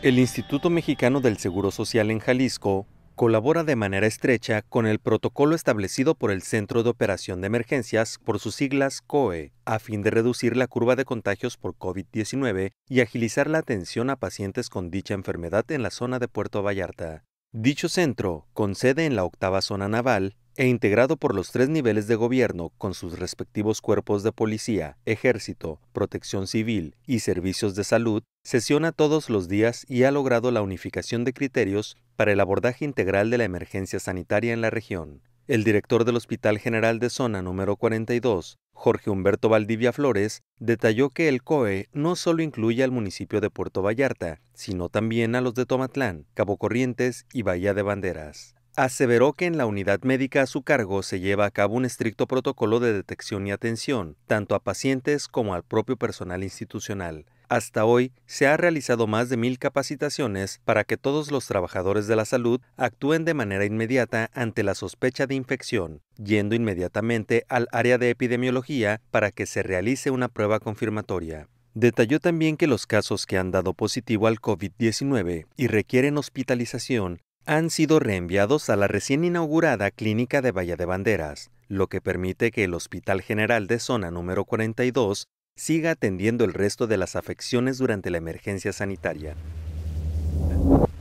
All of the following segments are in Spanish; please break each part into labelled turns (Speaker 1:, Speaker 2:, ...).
Speaker 1: El Instituto Mexicano del Seguro Social en Jalisco colabora de manera estrecha con el protocolo establecido por el Centro de Operación de Emergencias, por sus siglas COE, a fin de reducir la curva de contagios por COVID-19 y agilizar la atención a pacientes con dicha enfermedad en la zona de Puerto Vallarta. Dicho centro, con sede en la octava zona naval, e integrado por los tres niveles de gobierno con sus respectivos cuerpos de policía, ejército, protección civil y servicios de salud, sesiona todos los días y ha logrado la unificación de criterios para el abordaje integral de la emergencia sanitaria en la región. El director del Hospital General de Zona número 42, Jorge Humberto Valdivia Flores, detalló que el COE no solo incluye al municipio de Puerto Vallarta, sino también a los de Tomatlán, Cabo Corrientes y Bahía de Banderas aseveró que en la unidad médica a su cargo se lleva a cabo un estricto protocolo de detección y atención, tanto a pacientes como al propio personal institucional. Hasta hoy se ha realizado más de mil capacitaciones para que todos los trabajadores de la salud actúen de manera inmediata ante la sospecha de infección, yendo inmediatamente al área de epidemiología para que se realice una prueba confirmatoria. Detalló también que los casos que han dado positivo al COVID-19 y requieren hospitalización han sido reenviados a la recién inaugurada Clínica de Valle de Banderas, lo que permite que el Hospital General de Zona número 42 siga atendiendo el resto de las afecciones durante la emergencia sanitaria.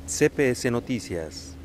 Speaker 1: CPS Noticias